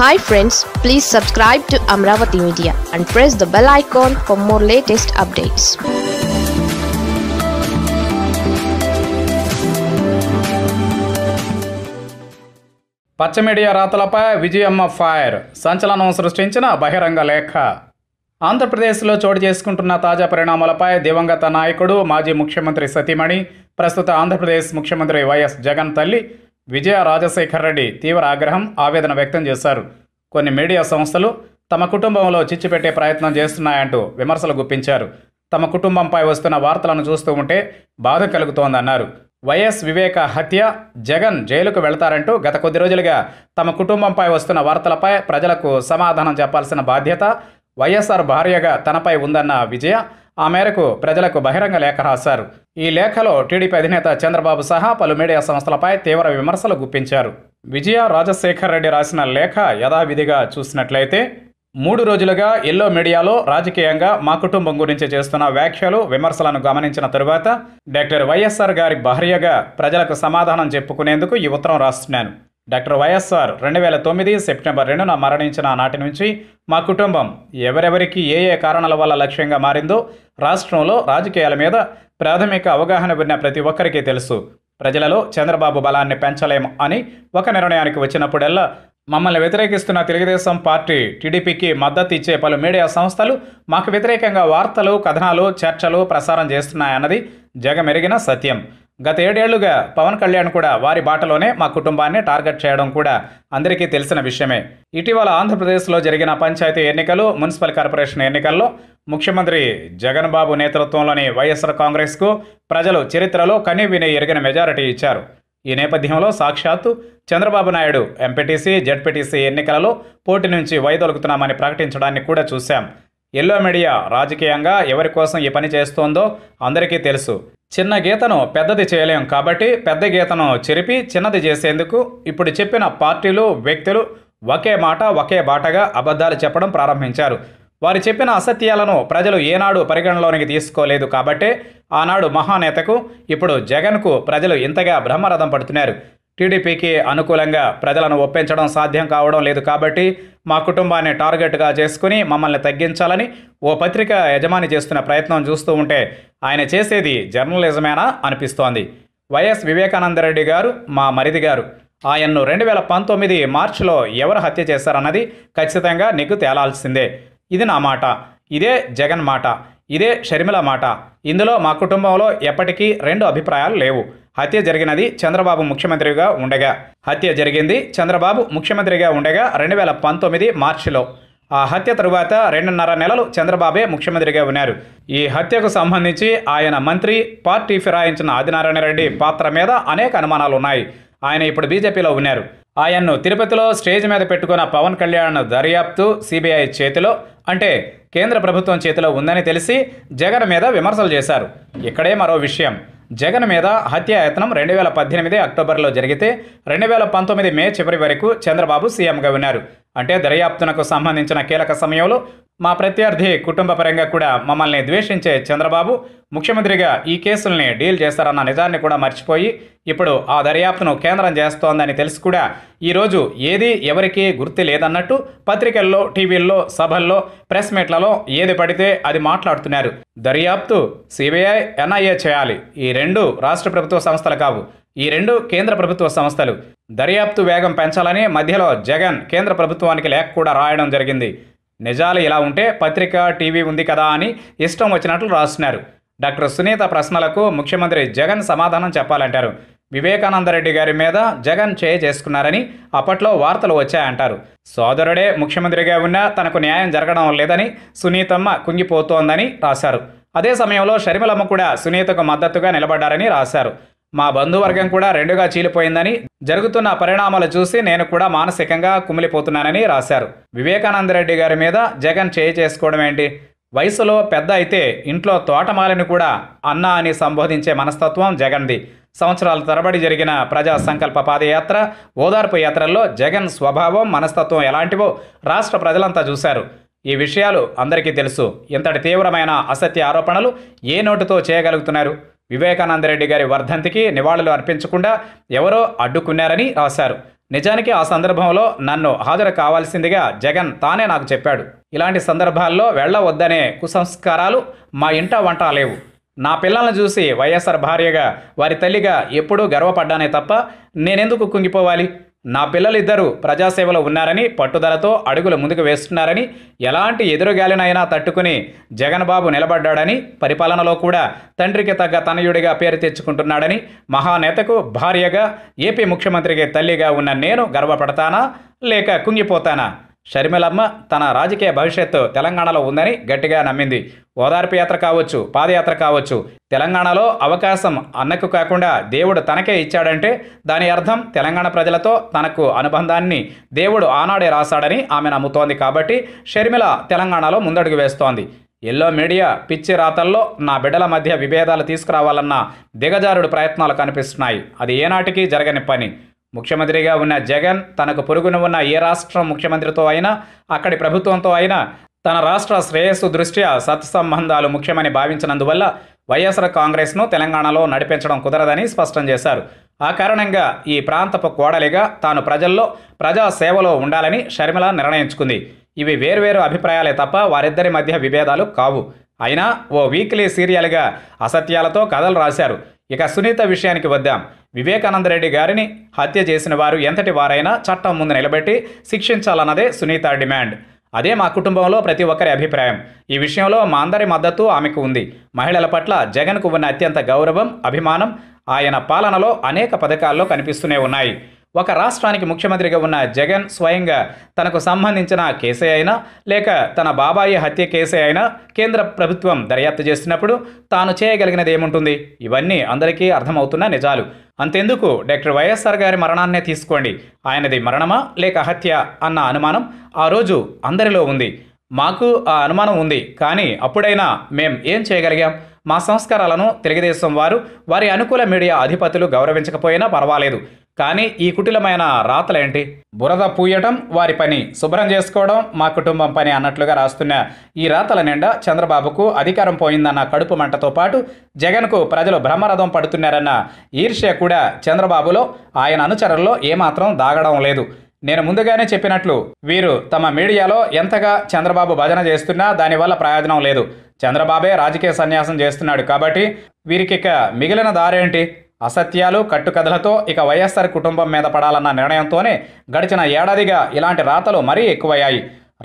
hi friends please subscribe to Amaravati media and press the bell icon for more latest updates పచ్చమీడియా రాతలపై Vijayamma fire సంచలనం సృష్టించిన బహిరంగ లేఖ ఆంధ్రప్రదేశ్లో చోటు చేసుకుంటున్న తాజా పరిణామాలపై దివంగత నాయకుడు మాజీ ముఖ్యమంత్రి సతీమణి ప్రస్తుత ఆంధ్రప్రదేశ్ ముఖ్యమంత్రి వైఎస్ జగన్ తల్లి విజయ రాజశేఖర్ రెడ్డి తీవ్ర ఆగ్రహం ఆవేదన వ్యక్తం చేశారు కొన్ని మీడియా సంస్థలు తమ కుటుంబంలో చిచ్చుపెట్టే ప్రయత్నం చేస్తున్నాయంటూ విమర్శలు గుప్పించారు తమ కుటుంబంపై వస్తున్న వార్తలను చూస్తూ ఉంటే బాధ కలుగుతోందన్నారు వైఎస్ వివేక హత్య జగన్ జైలుకు వెళతారంటూ గత కొద్ది రోజులుగా తమ కుటుంబంపై వస్తున్న వార్తలపై ప్రజలకు సమాధానం చెప్పాల్సిన బాధ్యత వైఎస్ఆర్ భార్యగా తనపై ఉందన్న విజయ ఆ మేరకు ప్రజలకు బహిరంగ లేఖ రాశారు ఈ లేఖలో టీడీపీ అధినేత చంద్రబాబు సహా పలు మీడియా సంస్థలపై తీవ్ర విమర్శలు గుప్పించారు విజయ రాజశేఖర్ రెడ్డి రాసిన లేఖ యథావిధిగా చూసినట్లయితే మూడు రోజులుగా ఎల్లో మీడియాలో రాజకీయంగా మా కుటుంబం గురించి చేస్తున్న వ్యాఖ్యలు విమర్శలను గమనించిన తరువాత డాక్టర్ వైఎస్ఆర్ గారి భార్యగా ప్రజలకు సమాధానం చెప్పుకునేందుకు ఈ ఉత్తరం రాస్తున్నాను డాక్టర్ వైఎస్ఆర్ రెండు వేల తొమ్మిది సెప్టెంబర్ రెండున మరణించిన నాటి నుంచి మా కుటుంబం ఎవరెవరికి ఏ ఏ కారణాల వల్ల లక్ష్యంగా మారిందో రాష్ట్రంలో రాజకీయాల మీద ప్రాథమిక అవగాహన ఉన్న ప్రతి ఒక్కరికి తెలుసు ప్రజలలో చంద్రబాబు బలాన్ని పెంచలేము అని ఒక నిర్ణయానికి వచ్చినప్పుడల్లా మమ్మల్ని వ్యతిరేకిస్తున్న తెలుగుదేశం పార్టీ టీడీపీకి మద్దతు ఇచ్చే పలు మీడియా సంస్థలు మాకు వ్యతిరేకంగా వార్తలు కథనాలు చర్చలు ప్రసారం చేస్తున్నాయన్నది జగమెరిగిన సత్యం గత ఏడేళ్లుగా పవన్ కళ్యాణ్ కూడా వారి బాటలోనే మా కుటుంబాన్ని టార్గెట్ చేయడం కూడా అందరికీ తెలిసిన విషయమే ఇటీవల ఆంధ్రప్రదేశ్లో జరిగిన పంచాయతీ ఎన్నికలు మున్సిపల్ కార్పొరేషన్ ఎన్నికల్లో ముఖ్యమంత్రి జగన్ బాబు నేతృత్వంలోని వైఎస్ఆర్ కాంగ్రెస్కు ప్రజలు చరిత్రలో కనీవిని ఎరిగిన మెజారిటీ ఇచ్చారు ఈ నేపథ్యంలో సాక్షాత్తు చంద్రబాబు నాయుడు ఎంపీటీసీ జెడ్పీటీసీ ఎన్నికలలో పోటీ నుంచి వైదొలుగుతున్నామని ప్రకటించడాన్ని కూడా చూశాం ఎల్లో మీడియా రాజకీయంగా ఎవరి కోసం ఈ పని చేస్తోందో అందరికీ తెలుసు చిన్న గీతను పెద్దది చేయలేం కాబట్టి పెద్ద గీతను చెరిపి చిన్నది చేసేందుకు ఇప్పుడు చెప్పిన పార్టీలు వ్యక్తులు ఒకే మాట ఒకే బాటగా అబద్ధాలు చెప్పడం ప్రారంభించారు వారు చెప్పిన అసత్యాలను ప్రజలు ఏనాడు పరిగణలోనికి తీసుకోలేదు కాబట్టే ఆనాడు మహానేతకు ఇప్పుడు జగన్కు ప్రజలు ఇంతగా బ్రహ్మరథం పడుతున్నారు టీడీపీకి అనుకూలంగా ప్రజలను ఒప్పించడం సాధ్యం కావడం లేదు కాబట్టి మా కుటుంబాన్ని టార్గెట్గా చేసుకుని మమ్మల్ని తగ్గించాలని ఓ పత్రిక యజమాని చేస్తున్న ప్రయత్నం చూస్తూ ఉంటే ఆయన చేసేది జర్నలిజమేనా అనిపిస్తోంది వైఎస్ వివేకానందరెడ్డి గారు మా మరిది గారు ఆయన్ను రెండు వేల పంతొమ్మిది మార్చిలో ఎవరు హత్య చేశారన్నది ఖచ్చితంగా నీకు తేలాల్సిందే ఇది నా మాట ఇదే జగన్ మాట ఇదే షర్మిల మాట ఇందులో మా కుటుంబంలో ఎప్పటికీ రెండు అభిప్రాయాలు లేవు హత్య జరిగినది చంద్రబాబు ముఖ్యమంత్రిగా ఉండగా హత్య జరిగింది చంద్రబాబు ముఖ్యమంత్రిగా ఉండగా రెండు వేల పంతొమ్మిది మార్చిలో ఆ హత్య తరువాత రెండున్నర నెలలు చంద్రబాబే ముఖ్యమంత్రిగా ఉన్నారు ఈ హత్యకు సంబంధించి ఆయన మంత్రి పార్టీ ఫిరాయించిన ఆదినారాయణ రెడ్డి పాత్ర మీద అనేక అనుమానాలు ఉన్నాయి ఆయన ఇప్పుడు బీజేపీలో ఉన్నారు ఆయన్ను తిరుపతిలో స్టేజ్ మీద పెట్టుకున్న పవన్ కళ్యాణ్ దర్యాప్తు సిబిఐ చేతిలో అంటే కేంద్ర ప్రభుత్వం చేతిలో ఉందని తెలిసి జగన్ మీద విమర్శలు చేశారు ఇక్కడే మరో విషయం జగన్ మీద హత్యాయత్నం రెండు వేల పద్దెనిమిది అక్టోబర్లో జరిగితే రెండు వేల పంతొమ్మిది మే చివరి వరకు చంద్రబాబు సీఎంగా ఉన్నారు అంటే దర్యాప్తునకు సంబంధించిన కీలక సమయంలో మా ప్రత్యర్థి కుటుంబ పరంగా కూడా మమ్మల్ని ద్వేషించే చంద్రబాబు ముఖ్యమంత్రిగా ఈ కేసుల్ని డీల్ చేస్తారన్న నిజాన్ని కూడా మర్చిపోయి ఇప్పుడు ఆ దర్యాప్తును కేంద్రం చేస్తోందని తెలిసి కూడా ఈరోజు ఏది ఎవరికీ గుర్తు లేదన్నట్టు పత్రికల్లో టీవీల్లో సభల్లో ప్రెస్ మీట్లలో ఏది పడితే అది మాట్లాడుతున్నారు దర్యాప్తు సిబిఐ ఎన్ఐఏ చేయాలి ఈ రెండు రాష్ట్ర ప్రభుత్వ సంస్థలు కావు ఈ రెండు కేంద్ర ప్రభుత్వ సంస్థలు దర్యాప్తు వేగం పెంచాలని మధ్యలో జగన్ కేంద్ర ప్రభుత్వానికి లేఖ కూడా రాయడం జరిగింది నిజాలు ఇలా ఉంటే పత్రిక టీవీ ఉంది కదా అని ఇష్టం వచ్చినట్లు రాస్తున్నారు డాక్టర్ సునీత ప్రశ్నలకు ముఖ్యమంత్రి జగన్ సమాధానం చెప్పాలంటారు వివేకానందరెడ్డి గారి మీద జగన్ చేసుకున్నారని అప్పట్లో వార్తలు వచ్చాయంటారు సోదరుడే ముఖ్యమంత్రిగా ఉన్నా తనకు న్యాయం జరగడం లేదని సునీతమ్మ కుంగిపోతోందని రాశారు అదే సమయంలో షర్మిలమ్మ కూడా సునీతకు మద్దతుగా నిలబడ్డారని రాశారు మా బంధువర్గం కూడా రెండుగా చీలిపోయిందని జరుగుతున్న పరిణామాలు చూసి నేను కూడా మానసికంగా కుమిలిపోతున్నానని రాశారు వివేకానంద రెడ్డి గారి మీద జగన్ చేయి చేసుకోవడం ఏంటి వయసులో పెద్ద అయితే ఇంట్లో తోటమాలిని కూడా అన్న అని సంబోధించే మనస్తత్వం జగన్ది సంవత్సరాల తరబడి జరిగిన ప్రజా సంకల్ప పాదయాత్ర ఓదార్పు యాత్రల్లో జగన్ స్వభావం మనస్తత్వం ఎలాంటివో రాష్ట్ర ప్రజలంతా చూశారు ఈ విషయాలు అందరికీ తెలుసు ఇంతటి తీవ్రమైన అసత్య ఆరోపణలు ఏ నోటుతో చేయగలుగుతున్నారు వివేకానందరెడ్డి గారి వర్ధంతికి నివాళులు అర్పించకుండా ఎవరో అడ్డుకున్నారని రాశారు నిజానికి ఆ సందర్భంలో నన్ను హాజరు కావాల్సిందిగా జగన్ తానే నాకు చెప్పాడు ఇలాంటి సందర్భాల్లో వెళ్ళవద్దనే కుసంస్కారాలు మా ఇంట వంట లేవు నా పిల్లల్ని చూసి వైఎస్ఆర్ భార్యగా వారి తల్లిగా ఎప్పుడూ గర్వపడ్డానే తప్ప నేనెందుకు కుంగిపోవాలి నా పిల్లలిద్దరూ ప్రజాసేవలో ఉన్నారని పట్టుదలతో అడుగులు ముందుకు వేస్తున్నారని ఎలాంటి ఎదురుగాలినైనా తట్టుకుని జగన్ బాబు నిలబడ్డాడని పరిపాలనలో కూడా తండ్రికి తగ్గ తనయుడిగా పేరు తెచ్చుకుంటున్నాడని మహానేతకు భార్యగా ఏపీ ముఖ్యమంత్రికి తల్లిగా ఉన్న నేను గర్వపడతానా లేక కుంగిపోతానా షర్మిలమ్మ తన రాజకీయ భవిష్యత్తు తెలంగాణలో ఉందని గట్టిగా నమ్మింది ఓదార్పు యాత్ర కావచ్చు పాదయాత్ర కావచ్చు తెలంగాణలో అవకాశం అన్నకు కాకుండా దేవుడు తనకే ఇచ్చాడంటే దాని అర్థం తెలంగాణ ప్రజలతో తనకు అనుబంధాన్ని దేవుడు ఆనాడే రాశాడని ఆమె నమ్ముతోంది కాబట్టి షర్మిల తెలంగాణలో ముందడుగు వేస్తోంది ఎల్లో మీడియా పిచ్చి రాతల్లో నా బిడ్డల మధ్య విభేదాలు తీసుకురావాలన్న దిగజారుడు ప్రయత్నాలు కనిపిస్తున్నాయి అది ఏనాటికి జరగని పని ముఖ్యమంత్రిగా ఉన్న జగన్ తనకు పొరుగున ఉన్న ఏ రాష్ట్రం ముఖ్యమంత్రితో అయినా అక్కడి ప్రభుత్వంతో అయినా తన రాష్ట్ర శ్రేయస్సు దృష్ట్యా సత్సంబంధాలు ముఖ్యమని భావించినందువల్ల వైఎస్ఆర్ కాంగ్రెస్ను తెలంగాణలో నడిపించడం కుదరదని స్పష్టం చేశారు ఆ కారణంగా ఈ ప్రాంతపు కోడలిగా తాను ప్రజల్లో ప్రజా సేవలో ఉండాలని షర్మిల నిర్ణయించుకుంది ఇవి వేర్వేరు అభిప్రాయాలే తప్ప వారిద్దరి మధ్య విభేదాలు కావు అయినా ఓ వీక్లీ సీరియల్గా అసత్యాలతో కథలు రాశారు ఇక సునీత విషయానికి వద్దాం వివేకానందరెడ్డి గారిని హత్య చేసిన వారు ఎంతటి వారైనా చట్టం ముందు నిలబెట్టి శిక్షించాలన్నదే సునీత డిమాండ్ అదే మా కుటుంబంలో ప్రతి ఒక్కరి అభిప్రాయం ఈ విషయంలో మా అందరి మద్దతు ఆమెకు ఉంది మహిళల పట్ల జగన్కు ఉన్న అత్యంత గౌరవం అభిమానం ఆయన పాలనలో అనేక పథకాల్లో కనిపిస్తూనే ఉన్నాయి ఒక రాష్ట్రానికి ముఖ్యమంత్రిగా ఉన్న జగన్ స్వయంగా తనకు సంబంధించిన కేసే అయినా లేక తన బాబాయి హత్య కేసే అయినా కేంద్ర ప్రభుత్వం దర్యాప్తు చేస్తున్నప్పుడు తాను చేయగలిగినది ఏముంటుంది ఇవన్నీ అందరికీ అర్థమవుతున్న నిజాలు అంతెందుకు డాక్టర్ వైఎస్ఆర్ గారి మరణాన్నే తీసుకోండి ఆయనది మరణమా లేక హత్య అన్న అనుమానం ఆ రోజు అందరిలో ఉంది మాకు ఆ అనుమానం ఉంది కానీ అప్పుడైనా మేం ఏం చేయగలిగాం మా సంస్కారాలను తెలుగుదేశం వారు వారి అనుకూల మీడియా అధిపతులు గౌరవించకపోయినా పర్వాలేదు కానీ ఈ కుటిలమైన రాతలేంటి బురద పూయటం వారి పని శుభ్రం చేసుకోవడం మా కుటుంబం పని అన్నట్లుగా రాస్తున్న ఈ రాతల నిండా చంద్రబాబుకు అధికారం పోయిందన్న కడుపు మంటతో పాటు జగన్కు ప్రజలు బ్రహ్మరథం పడుతున్నారన్న ఈర్ష్య కూడా చంద్రబాబులో ఆయన అనుచరుల్లో ఏమాత్రం దాగడం లేదు నేను ముందుగానే చెప్పినట్లు వీరు తమ మీడియాలో ఎంతగా చంద్రబాబు భజన చేస్తున్నా దానివల్ల ప్రయోజనం లేదు చంద్రబాబే రాజకీయ సన్యాసం చేస్తున్నాడు కాబట్టి వీరికిక మిగిలిన దారేంటి అసత్యాలు కట్టుకథలతో ఇక వైఎస్ఆర్ కుటుంబం మీద పడాలన్న నిర్ణయంతోనే గడిచిన ఏడాదిగా ఇలాంటి రాతలు మరీ ఎక్కువయ్యాయి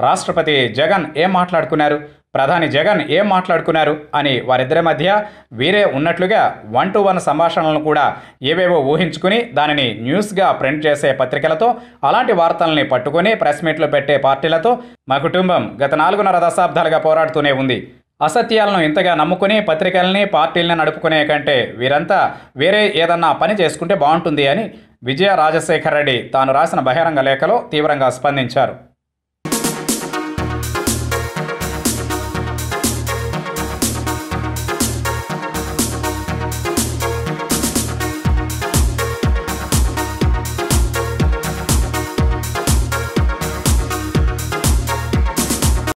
రాష్ట్రపతి జగన్ ఏం మాట్లాడుకున్నారు ప్రధాని జగన్ ఏం మాట్లాడుకున్నారు అని వారిద్దరి మధ్య వీరే ఉన్నట్లుగా వన్ టు వన్ సంభాషణలను కూడా ఏవేవో ఊహించుకుని దానిని న్యూస్గా ప్రింట్ చేసే పత్రికలతో అలాంటి వార్తల్ని పట్టుకొని ప్రెస్ మీట్లు పెట్టే పార్టీలతో మా కుటుంబం గత నాలుగున్నర దశాబ్దాలుగా పోరాడుతూనే ఉంది అసత్యాలను ఇంతగా నమ్ముకుని పత్రికల్ని పార్టీలని నడుపుకునే కంటే వీరంతా వేరే ఏదన్నా పని చేసుకుంటే బాగుంటుంది అని విజయ రాజశేఖర రెడ్డి తాను రాసిన బహిరంగ లేఖలో తీవ్రంగా స్పందించారు